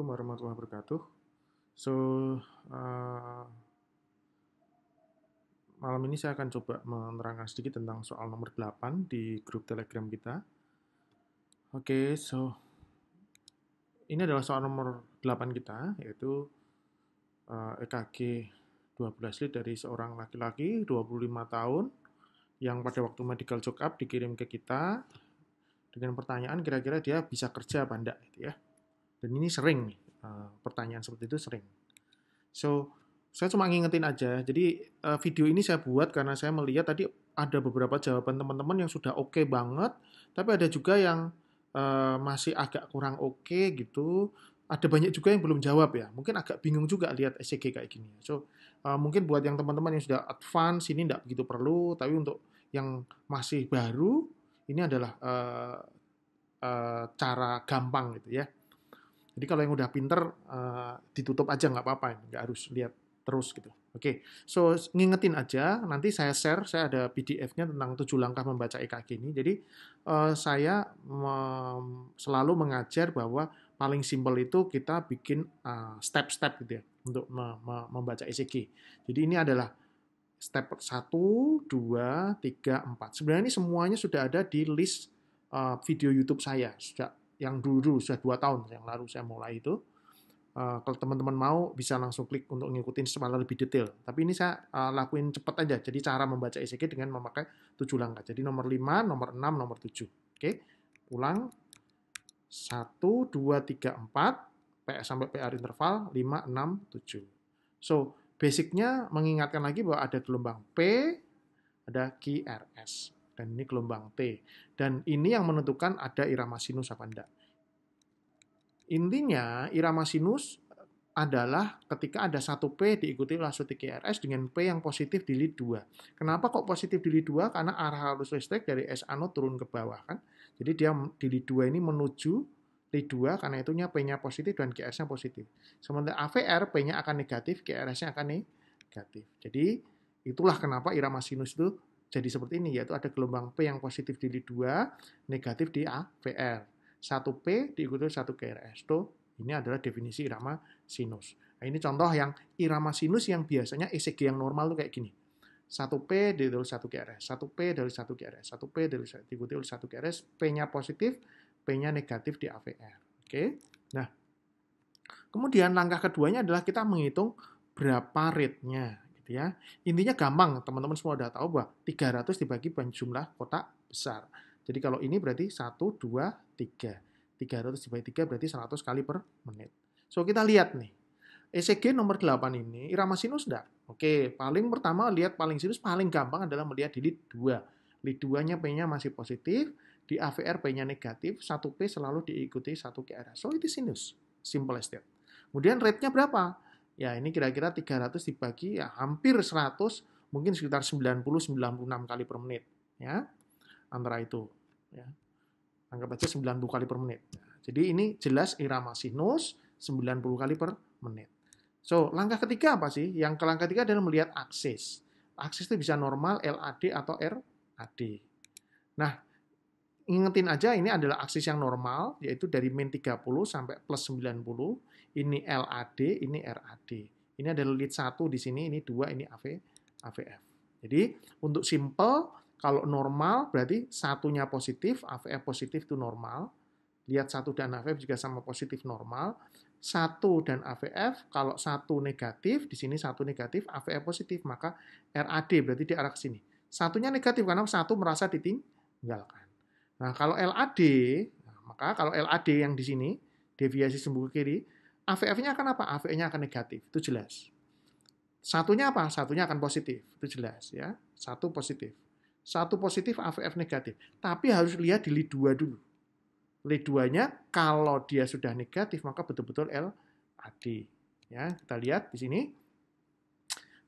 Assalamualaikum warahmatullahi wabarakatuh. So, uh, malam ini saya akan coba menerangkan sedikit tentang soal nomor 8 di grup Telegram kita. Oke, okay, so ini adalah soal nomor 8 kita, yaitu uh, EKG 12 lead dari seorang laki-laki 25 tahun yang pada waktu medical check up dikirim ke kita dengan pertanyaan kira-kira dia bisa kerja apa enggak gitu ya. Dan ini sering, uh, pertanyaan seperti itu sering. So, saya cuma ngingetin aja. Jadi eh, video ini saya buat karena saya melihat tadi ada beberapa jawaban teman-teman yang sudah oke okay banget, tapi ada juga yang eh, masih agak kurang oke okay, gitu. Ada banyak juga yang belum jawab ya. Mungkin agak bingung juga lihat SCG e kayak gini. Ya. So mungkin buat yang teman-teman yang sudah advance ini tidak begitu perlu, tapi untuk yang masih baru ini adalah uh, uh, cara gampang gitu ya. Jadi kalau yang udah pinter uh, ditutup aja nggak apa-apa, nggak harus lihat terus gitu. Oke, okay. so ngingetin aja, nanti saya share, saya ada PDF-nya tentang tujuh langkah membaca EKG ini. Jadi uh, saya me selalu mengajar bahwa paling simpel itu kita bikin eh, step-step uh, gitu ya untuk me me membaca ECG. Jadi ini adalah step 1, 2, 3, 4. Sebenarnya ini semuanya sudah ada di list uh, video YouTube saya sejak yang dulu, dulu sudah dua tahun yang lalu saya mulai itu. Uh, kalau teman-teman mau bisa langsung klik untuk ngikutin semalam lebih detail. Tapi ini saya uh, lakuin cepat aja. Jadi cara membaca ECG dengan memakai 7 langkah. Jadi nomor 5, nomor 6, nomor 7. Oke. Okay. Ulang 1 2 3 4 PS sampai PR interval 5 6 7. So, basicnya mengingatkan lagi bahwa ada gelombang P, ada QRS dan ini gelombang T. Dan ini yang menentukan ada irama sinus apa enggak. Intinya, irama sinus adalah ketika ada satu P diikuti oleh satu QRS dengan P yang positif di lead 2. Kenapa kok positif di lead 2? Karena arah arus listrik dari S anode turun ke bawah kan. Jadi dia di lead 2 ini menuju lead 2 karena itunya P-nya positif dan QRS-nya positif. Sementara AVR P-nya akan negatif, QRS-nya akan negatif. Jadi itulah kenapa irama sinus itu jadi seperti ini, yaitu ada gelombang P yang positif di Li2, negatif di AVR. 1P diikuti 1 KRS. Tuh, ini adalah definisi irama sinus. Nah, ini contoh yang irama sinus yang biasanya ECG yang normal tuh kayak gini. 1P diikuti 1 KRS, 1P dari 1 KRS, 1P diikuti 1 KRS, P-nya positif, P-nya negatif di AVR. Oke. Nah, kemudian langkah keduanya adalah kita menghitung berapa rate-nya Gitu ya. Intinya gampang, teman-teman semua udah tahu bahwa 300 dibagi jumlah kotak besar. Jadi kalau ini berarti 1, 2, 3. 300 dibagi 3 berarti 100 kali per menit. So, kita lihat nih. ECG nomor 8 ini, irama sinus enggak? Oke, paling pertama lihat paling sinus, paling gampang adalah melihat di lead 2. Lead 2-nya P-nya masih positif, di AVR P-nya negatif, 1P selalu diikuti 1 ke arah. So, itu sinus. Simple as that. Kemudian rate-nya berapa? Ya, ini kira-kira 300 dibagi ya hampir 100, mungkin sekitar 90 96 kali per menit, ya. Antara itu, ya. Anggap aja 90 kali per menit. Jadi ini jelas irama sinus 90 kali per menit. So, langkah ketiga apa sih? Yang ke langkah ketiga adalah melihat aksis. Aksis itu bisa normal, LAD atau RAD. Nah, ingetin aja ini adalah aksis yang normal, yaitu dari min 30 sampai plus 90. Ini LAD, ini RAD. Ini ada lead 1 di sini, ini 2, ini AV, AVF. Jadi untuk simple, kalau normal berarti satunya positif, AVF positif itu normal. Lihat satu dan AVF juga sama positif normal. Satu dan AVF, kalau satu negatif, di sini satu negatif, AVF positif, maka RAD berarti di arah ke sini. Satunya negatif karena satu merasa ditinggalkan. Nah, kalau LAD, nah, maka kalau LAD yang di sini, deviasi sembuh ke kiri, AVF-nya akan apa? AVF-nya akan negatif, itu jelas. Satunya apa? Satunya akan positif, itu jelas ya. Satu positif. Satu positif, AVF negatif. Tapi harus lihat di LID2 dulu. LID2-nya kalau dia sudah negatif, maka betul-betul LAD. Ya, kita lihat di sini.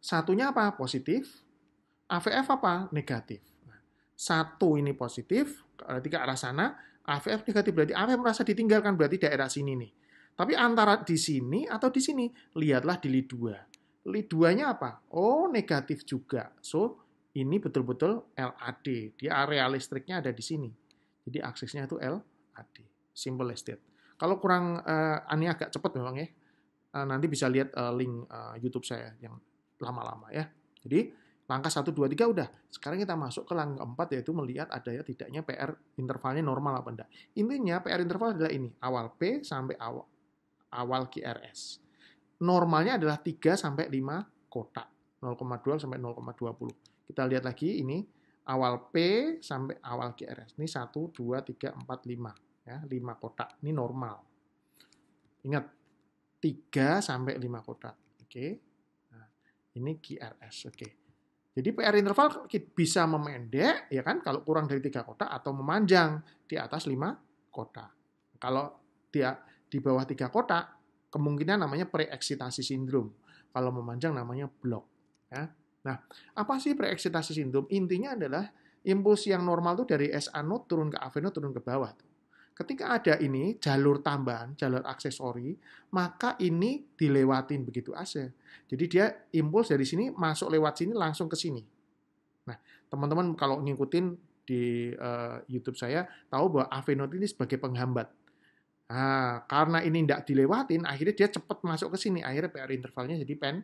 Satunya apa? Positif. AVF apa? Negatif. Satu ini positif, ketika arah sana. AVF negatif berarti AVF merasa ditinggalkan, berarti daerah sini nih tapi antara di sini atau di sini, lihatlah di lidua. liduanya apa? Oh, negatif juga. So, ini betul-betul LAD. Dia area listriknya ada di sini. Jadi aksesnya itu LAD. Simple as Kalau kurang, uh, ini agak cepat memang ya. Uh, nanti bisa lihat uh, link uh, YouTube saya yang lama-lama ya. Jadi langkah 1, 2, 3 udah. Sekarang kita masuk ke langkah 4 yaitu melihat ada ya tidaknya PR intervalnya normal apa enggak. Intinya PR interval adalah ini. Awal P sampai awal awal GRS. Normalnya adalah 3 sampai 5 kotak, 0,2 sampai 0,20. Kita lihat lagi ini awal P sampai awal GRS. Ini 1 2 3 4 5 ya, 5 kotak. Ini normal. Ingat 3 sampai 5 kotak. Oke. Nah, ini GRS. Oke. Jadi PR interval bisa memendek ya kan kalau kurang dari 3 kotak atau memanjang di atas 5 kotak. Kalau dia di bawah tiga kotak, kemungkinan namanya preeksitasi sindrom. Kalau memanjang namanya blok. Ya. Nah, apa sih preeksitasi sindrom? Intinya adalah impuls yang normal itu dari SA node turun ke AV node turun ke bawah. Ketika ada ini, jalur tambahan, jalur aksesori, maka ini dilewatin begitu aja. Jadi dia impuls dari sini, masuk lewat sini, langsung ke sini. Nah, teman-teman kalau ngikutin di uh, YouTube saya, tahu bahwa AV node ini sebagai penghambat Nah, karena ini tidak dilewatin, akhirnya dia cepat masuk ke sini. Akhirnya PR intervalnya jadi pen,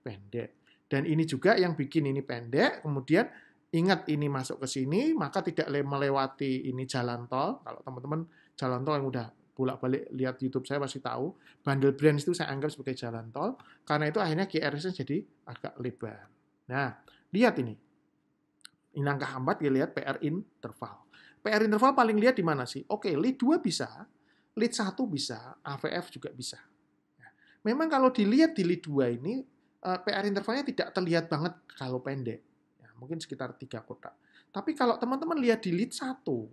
pendek. Dan ini juga yang bikin ini pendek, kemudian ingat ini masuk ke sini, maka tidak melewati ini jalan tol. Kalau teman-teman jalan tol yang udah bolak-balik lihat YouTube saya pasti tahu, bundle branch itu saya anggap sebagai jalan tol, karena itu akhirnya qrs jadi agak lebar. Nah, lihat ini. Ini langkah hambat, kita lihat PR interval. PR interval paling lihat di mana sih? Oke, lead 2 bisa, lead 1 bisa, AVF juga bisa. Ya. Memang kalau dilihat di lead 2 ini, eh, PR intervalnya tidak terlihat banget kalau pendek. Ya, mungkin sekitar 3 kotak. Tapi kalau teman-teman lihat di lead 1,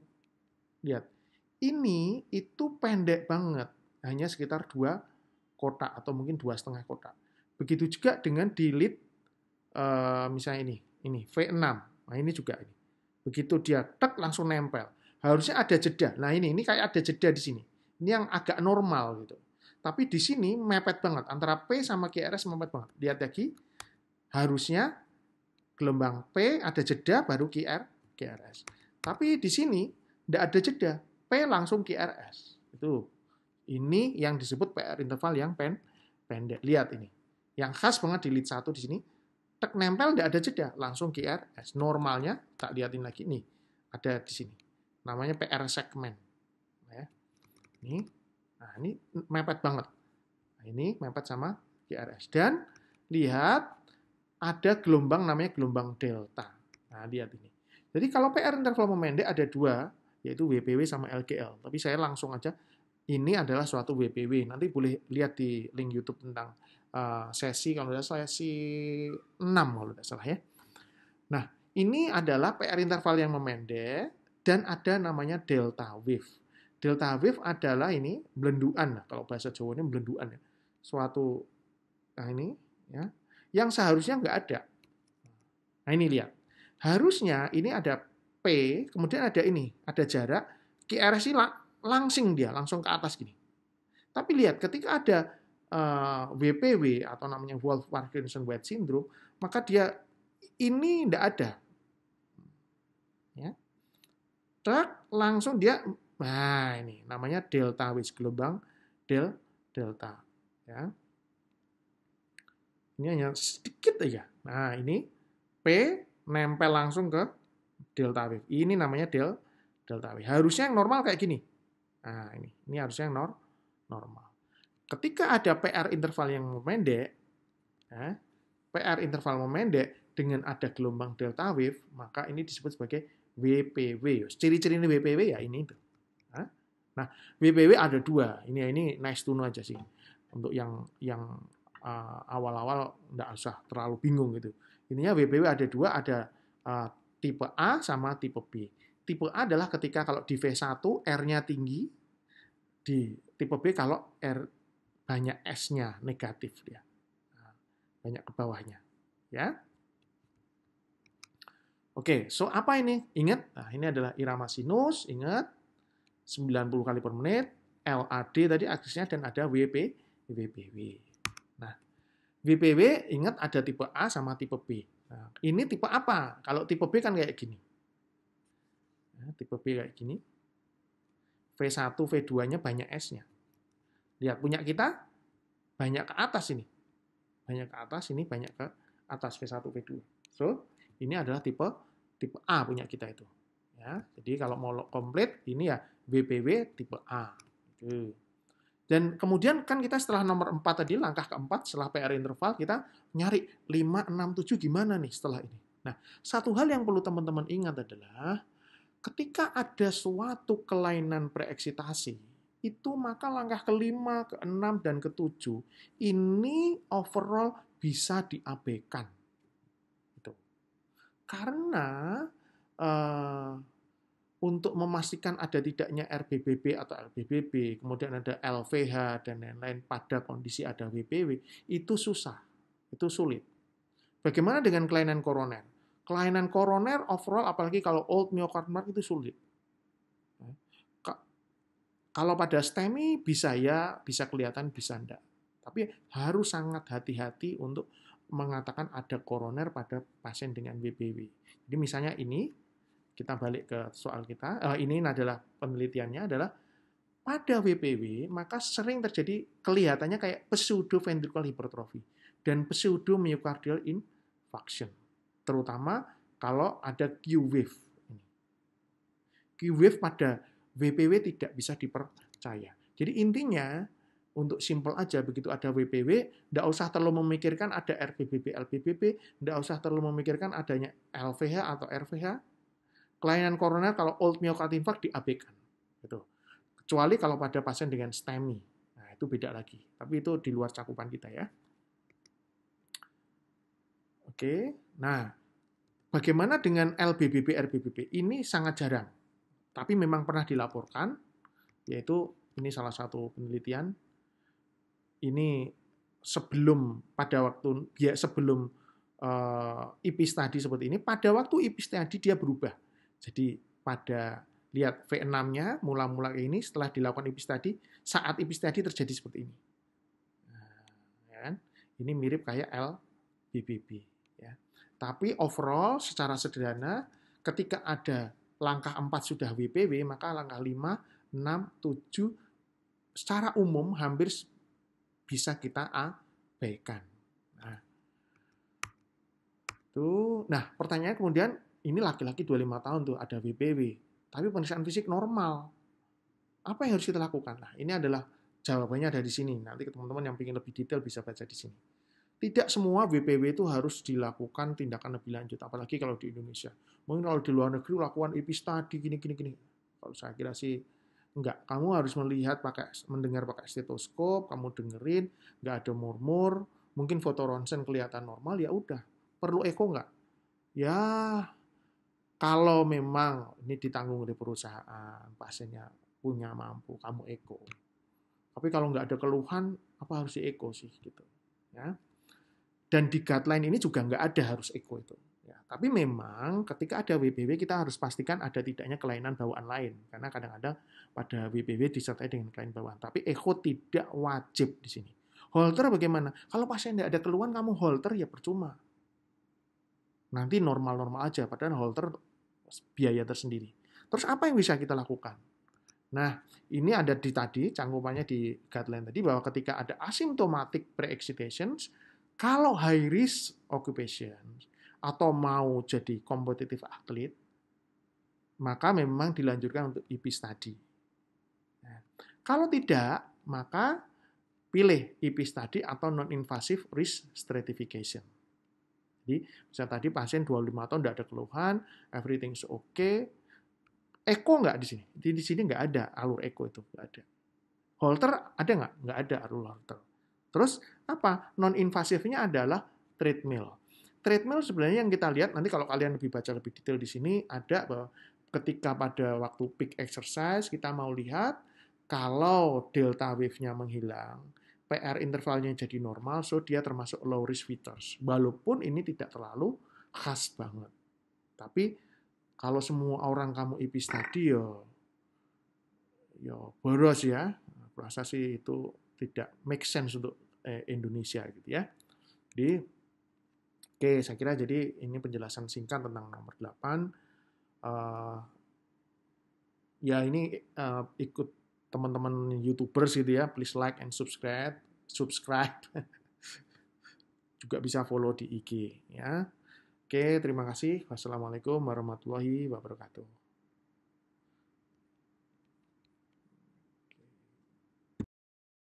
lihat, ini itu pendek banget. Hanya sekitar 2 kotak atau mungkin dua setengah kotak. Begitu juga dengan di lead eh, misalnya ini, ini V6. Nah ini juga ini. Begitu dia tek langsung nempel. Harusnya ada jeda. Nah ini, ini kayak ada jeda di sini ini yang agak normal gitu. Tapi di sini mepet banget antara P sama QRS mepet banget. Lihat lagi, harusnya gelombang P ada jeda baru QR QRS. Tapi di sini tidak ada jeda, P langsung QRS. Itu ini yang disebut PR interval yang pen pendek. Lihat ini. Yang khas banget di lead satu di sini, tek nempel tidak ada jeda, langsung QRS. Normalnya tak liatin lagi nih. Ada di sini. Namanya PR segmen. Ini, nah ini mepet banget. Nah, ini mepet sama GRS. Dan lihat ada gelombang namanya gelombang delta. Nah, lihat ini. Jadi kalau PR interval memendek ada dua, yaitu WPW sama LGL. Tapi saya langsung aja, ini adalah suatu WPW. Nanti boleh lihat di link YouTube tentang uh, sesi, kalau tidak salah, sesi 6 kalau tidak salah ya. Nah, ini adalah PR interval yang memendek, dan ada namanya delta wave. Delta wave adalah ini belenduan, nah, kalau bahasa Jawa ini belenduan ya. Suatu nah ini ya, yang seharusnya nggak ada. Nah ini lihat, harusnya ini ada P, kemudian ada ini, ada jarak, QRS ini langsing dia, langsung ke atas gini. Tapi lihat, ketika ada uh, eh, WPW atau namanya Wolf Parkinson White Syndrome, maka dia ini tidak ada. Ya. Truk langsung dia Nah, ini namanya delta wave gelombang del delta ya. Ini hanya sedikit aja. Nah, ini P nempel langsung ke delta wave. Ini namanya del delta wave. Harusnya yang normal kayak gini. Nah, ini ini harusnya yang nor normal. Ketika ada PR interval yang memendek, ya, PR interval memendek dengan ada gelombang delta wave, maka ini disebut sebagai WPW. Ciri-ciri ini WPW ya ini itu. Nah, WPW ada dua. Ini ini nice to know aja sih. Untuk yang yang uh, awal-awal nggak usah terlalu bingung gitu. Intinya WPW ada dua, ada uh, tipe A sama tipe B. Tipe A adalah ketika kalau di V1 R-nya tinggi, di tipe B kalau R banyak S-nya negatif ya. Banyak ke bawahnya, ya. Oke, so apa ini? Ingat, nah ini adalah irama sinus, ingat 90 kali per menit, LAD tadi aksesnya dan ada WP, WPW. Nah, WPW ingat ada tipe A sama tipe B. Nah, ini tipe apa? Kalau tipe B kan kayak gini. Ya, tipe B kayak gini. V1, V2-nya banyak S-nya. Lihat punya kita banyak ke atas ini. Banyak ke atas, ini banyak ke atas V1, V2. So, ini adalah tipe tipe A punya kita itu. Ya, jadi kalau mau komplit ini ya BPW tipe A. Oke. Hmm. Dan kemudian kan kita setelah nomor 4 tadi, langkah keempat setelah PR interval, kita nyari 5, 6, 7 gimana nih setelah ini. Nah, satu hal yang perlu teman-teman ingat adalah ketika ada suatu kelainan preeksitasi, itu maka langkah kelima, keenam, dan ketujuh ini overall bisa diabaikan. Gitu. Karena eh, untuk memastikan ada tidaknya RBBB atau LBBB, kemudian ada LVH dan lain-lain pada kondisi ada WPW, itu susah, itu sulit. Bagaimana dengan kelainan koroner? Kelainan koroner overall, apalagi kalau old myocardial itu sulit. Kalau pada STEMI bisa ya, bisa kelihatan, bisa enggak. Tapi harus sangat hati-hati untuk mengatakan ada koroner pada pasien dengan WPW. Jadi misalnya ini, kita balik ke soal kita, uh, ini adalah penelitiannya adalah pada WPW maka sering terjadi kelihatannya kayak pseudo ventricular hypertrophy dan pseudo myocardial infarction, terutama kalau ada Q wave. Q wave pada WPW tidak bisa dipercaya. Jadi intinya untuk simpel aja begitu ada WPW, tidak usah terlalu memikirkan ada RPBB, LPBB, tidak usah terlalu memikirkan adanya LVH atau RVH, Kelainan koroner kalau old myocardial infarct diabaikan. Gitu. Kecuali kalau pada pasien dengan STEMI. Nah, itu beda lagi. Tapi itu di luar cakupan kita ya. Oke. Nah, bagaimana dengan lbbp rbbp? Ini sangat jarang. Tapi memang pernah dilaporkan yaitu ini salah satu penelitian ini sebelum pada waktu ya sebelum uh, eh, IP study seperti ini pada waktu ipis tadi dia berubah jadi pada lihat V6-nya mula-mula ini setelah dilakukan IPS tadi, saat IPS tadi terjadi seperti ini. Nah, ya kan? Ini mirip kayak LBBB. Ya. Tapi overall secara sederhana ketika ada langkah 4 sudah WPW, maka langkah 5, 6, 7 secara umum hampir bisa kita abaikan. Nah, itu. Nah, pertanyaan kemudian ini laki-laki 25 tahun tuh ada WPW, tapi pemeriksaan fisik normal. Apa yang harus kita lakukan? Nah, ini adalah jawabannya ada di sini. Nanti teman-teman yang ingin lebih detail bisa baca di sini. Tidak semua WPW itu harus dilakukan tindakan lebih lanjut, apalagi kalau di Indonesia. Mungkin kalau di luar negeri lakukan IP study, gini, gini, gini. Kalau saya kira sih enggak. Kamu harus melihat pakai, mendengar pakai stetoskop, kamu dengerin, enggak ada murmur, mungkin foto ronsen kelihatan normal, ya udah. Perlu eko enggak? Ya, kalau memang ini ditanggung oleh perusahaan, pasiennya punya mampu, kamu eko. Tapi kalau nggak ada keluhan, apa harus di eko sih gitu, ya. Dan di guideline ini juga nggak ada harus eko itu. Ya, tapi memang ketika ada WBW kita harus pastikan ada tidaknya kelainan bawaan lain karena kadang-kadang pada WBW disertai dengan kelainan bawaan. Tapi eko tidak wajib di sini. Holter bagaimana? Kalau pasien nggak ada keluhan kamu holter ya percuma. Nanti normal-normal aja padahal holter biaya tersendiri. Terus apa yang bisa kita lakukan? Nah, ini ada di tadi, cangkupannya di guideline tadi, bahwa ketika ada asymptomatic pre exitations kalau high risk occupation atau mau jadi kompetitif atlet, maka memang dilanjutkan untuk IP e study. Nah, kalau tidak, maka pilih IP e study atau non-invasive risk stratification. Jadi, bisa tadi pasien 25 tahun tidak ada keluhan, everything is okay. Eko nggak di sini? Di, di sini nggak ada alur eko itu, nggak ada. Holter ada nggak? Nggak ada alur holter. Terus apa? Non-invasifnya adalah treadmill. Treadmill sebenarnya yang kita lihat, nanti kalau kalian lebih baca lebih detail di sini, ada bahwa ketika pada waktu peak exercise, kita mau lihat kalau delta wave-nya menghilang, PR intervalnya jadi normal, so dia termasuk low risk features. Walaupun ini tidak terlalu khas banget. Tapi kalau semua orang kamu ip tadi ya, ya boros ya. Rasa sih itu tidak make sense untuk eh, Indonesia gitu ya. Jadi, oke okay, saya kira jadi ini penjelasan singkat tentang nomor 8. Uh, eh, ya ini uh, ikut teman-teman youtubers gitu ya please like and subscribe subscribe juga bisa follow di IG ya oke terima kasih wassalamualaikum warahmatullahi wabarakatuh